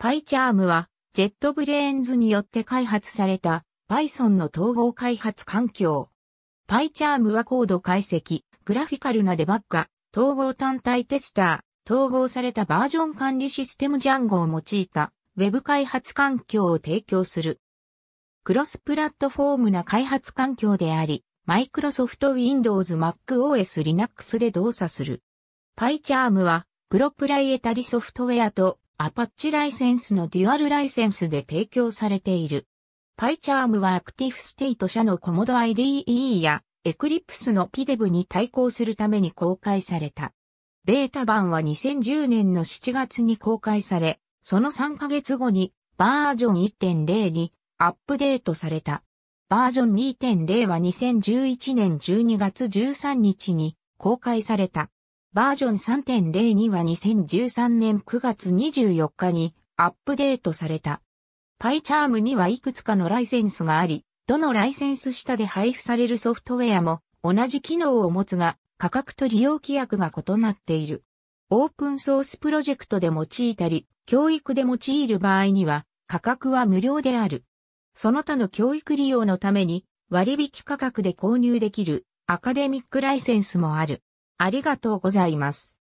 パイチャームは、ジェットブレーンズによって開発された Python の統合開発環境。パイチャームはコード解析、グラフィカルなデバッグ、統合単体テスター、統合されたバージョン管理システムジャンゴを用いた Web 開発環境を提供する。クロスプラットフォームな開発環境であり、Microsoft Windows MacOS Linux で動作する。PyCharm は、プロプライエタリソフトウェアとアパッチライセンスのデュアルライセンスで提供されている。PyCharm はアクティブステイト社のコモド IDE や Eclipse の PDEV に対抗するために公開された。ベータ版は2010年の7月に公開され、その3ヶ月後にバージョン1.0にアップデートされた。バージョン2.0は2011年12月13日に公開された。バージョン3.02は2013年9月24日にアップデートされた。PyCharm にはいくつかのライセンスがあり、どのライセンス下で配布されるソフトウェアも同じ機能を持つが、価格と利用規約が異なっている。オープンソースプロジェクトで用いたり、教育で用いる場合には、価格は無料である。その他の教育利用のために割引価格で購入できるアカデミックライセンスもある。ありがとうございます。